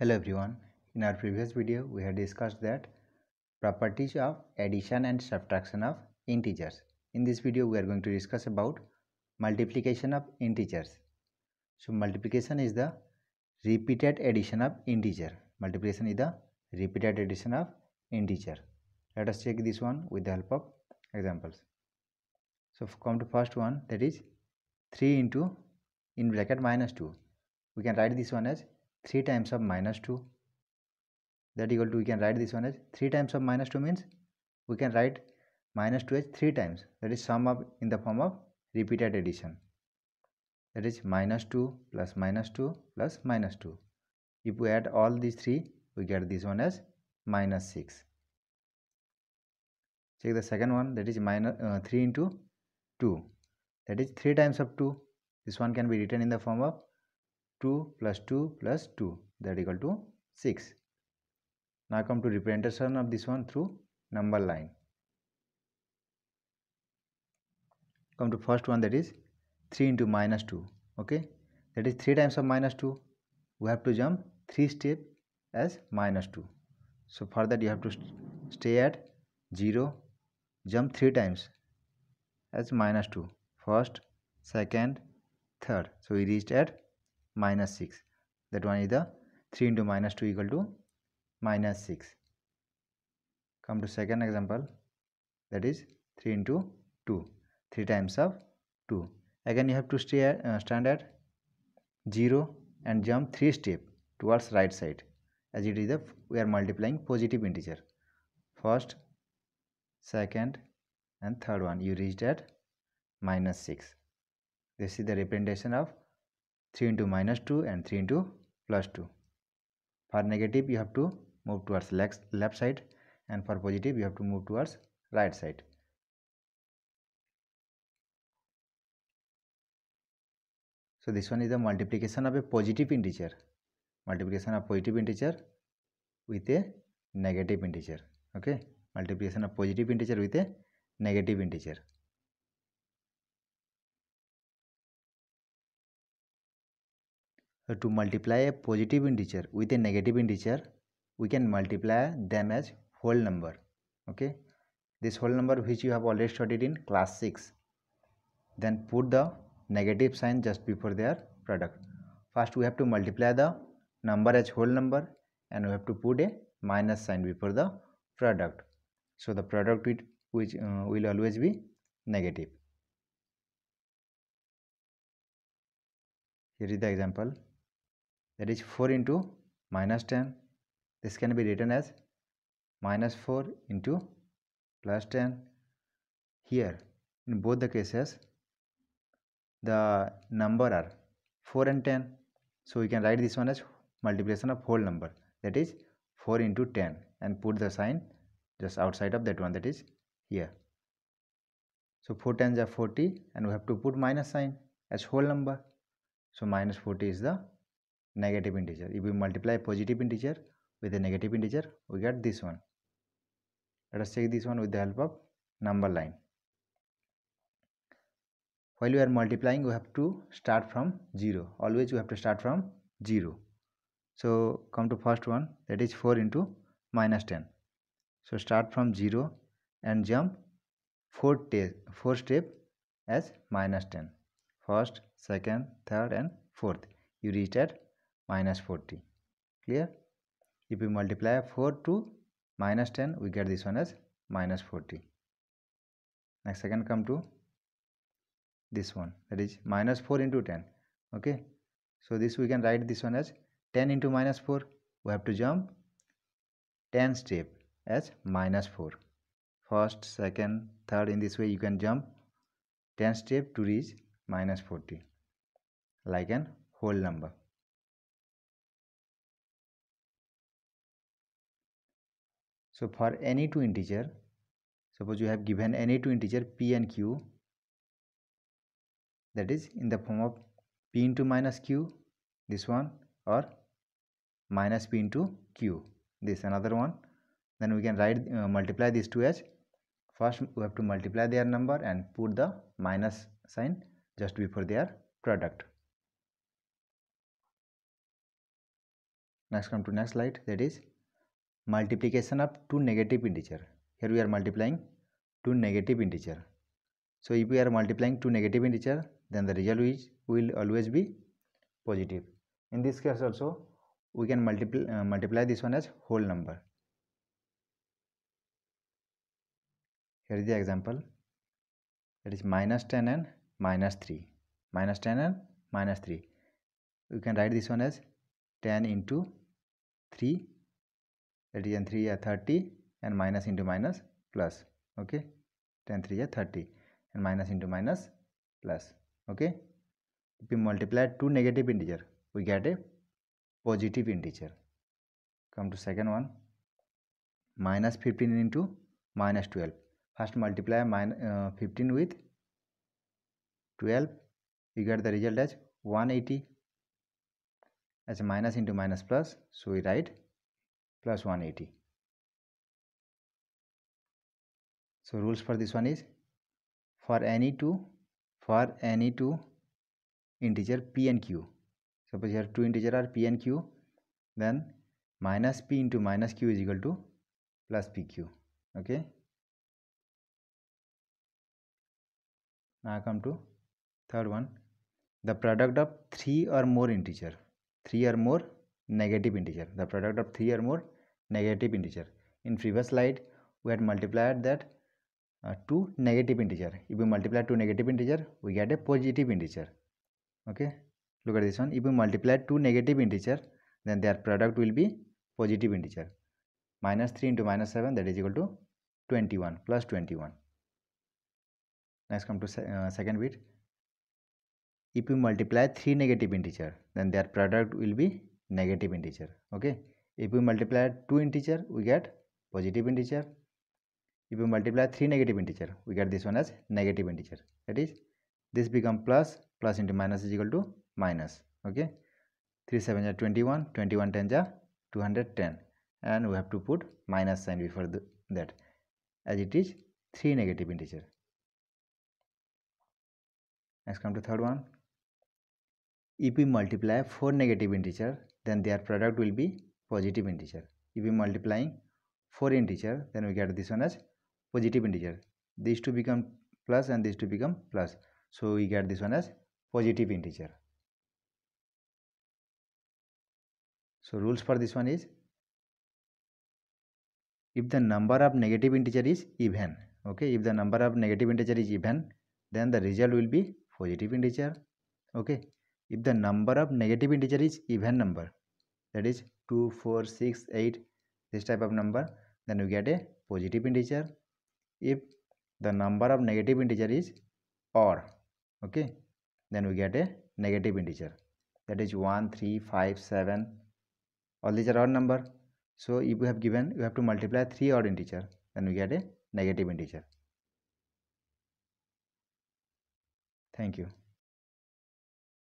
Hello everyone. In our previous video, we had discussed that properties of addition and subtraction of integers. In this video, we are going to discuss about multiplication of integers. So multiplication is the repeated addition of integer. Multiplication is the repeated addition of integer. Let us check this one with the help of examples. So come to first one that is 3 into in bracket minus 2. We can write this one as 3 times of minus 2 that equal to we can write this one as 3 times of minus 2 means we can write minus 2 as 3 times that is sum up in the form of repeated addition that is minus 2 plus minus 2 plus minus 2 if we add all these three we get this one as minus 6 check the second one that is minus, uh, 3 into 2 that is 3 times of 2 this one can be written in the form of 2 plus 2 plus 2 that equal to 6. Now come to representation of this one through number line. Come to first one that is 3 into minus 2 okay that is 3 times of minus 2 we have to jump 3 step as minus 2 so for that you have to st stay at 0 jump 3 times as minus 2 first second third so we reached at minus 6 that one is the 3 into minus 2 equal to minus 6 come to second example that is 3 into 2 3 times of 2 again you have to stay at, uh, stand at 0 and jump 3 step towards right side as it is the we are multiplying positive integer first second and third one you reached at minus 6 this is the representation of 3 into minus 2 and 3 into plus 2 for negative you have to move towards left side and for positive you have to move towards right side so this one is the multiplication of a positive integer multiplication of positive integer with a negative integer okay multiplication of positive integer with a negative integer to multiply a positive integer with a negative integer we can multiply them as whole number okay this whole number which you have already studied in class 6 then put the negative sign just before their product first we have to multiply the number as whole number and we have to put a minus sign before the product so the product it, which uh, will always be negative here is the example that is 4 into minus 10 this can be written as minus 4 into plus 10 here in both the cases the number are 4 and 10 so we can write this one as multiplication of whole number that is 4 into 10 and put the sign just outside of that one that is here so 4 times are 40 and we have to put minus sign as whole number so minus 40 is the negative integer if we multiply positive integer with a negative integer we get this one let us check this one with the help of number line while we are multiplying we have to start from 0 always we have to start from 0 so come to first one that is 4 into minus 10 so start from 0 and jump 4, four step as minus 10 first second third and fourth you reach at minus 40 clear if we multiply 4 to minus 10 we get this one as minus 40 next second come to this one that is minus 4 into 10 okay so this we can write this one as 10 into minus 4 we have to jump 10 step as minus 4 first second third in this way you can jump 10 step to reach minus 40 like an whole number so for any two integer suppose you have given any two integer p and q that is in the form of p into minus q this one or minus p into q this another one then we can write uh, multiply these two as first we have to multiply their number and put the minus sign just before their product next come to next slide that is multiplication of two negative integer here we are multiplying two negative integer so if we are multiplying two negative integer then the result is will always be positive in this case also we can multiply uh, multiply this one as whole number here is the example It is 10 and minus 3 minus 10 and minus 3 we can write this one as 10 into 3 that n3 is 30 and minus into minus plus okay 10 3 is 30 and minus into minus plus okay if we multiply two negative integer we get a positive integer come to second one minus 15 into minus 12 first multiply min, uh, 15 with 12 We get the result as 180 as minus into minus plus so we write plus 180 so rules for this one is for any two for any two integer p and q suppose you have two integer are p and q then minus p into minus q is equal to plus pq okay now come to third one the product of three or more integer three or more negative integer the product of three or more negative integer in previous slide we had multiplied that uh, two negative integer if we multiply two negative integer we get a positive integer okay look at this one if we multiply two negative integer then their product will be positive integer minus 3 into minus 7 that is equal to 21 plus 21 let's come to se uh, second bit if we multiply three negative integer then their product will be negative integer okay if we multiply two integer we get positive integer if we multiply three negative integer we get this one as negative integer that is this become plus plus into minus is equal to minus okay 3 7 are 21 21 10 are 210 and we have to put minus sign before the, that as it is three negative integer next come to third one if we multiply four negative integer then their product will be positive integer if we multiplying 4 integer then we get this one as positive integer these two become plus and these two become plus so we get this one as positive integer so rules for this one is if the number of negative integer is even okay if the number of negative integer is even then the result will be positive integer okay if the number of negative integer is even number that is 2 4 6 8 this type of number then you get a positive integer if the number of negative integer is or okay then we get a negative integer that is 1 3 5 7 all these are odd number so if you have given you have to multiply three odd integer then we get a negative integer thank you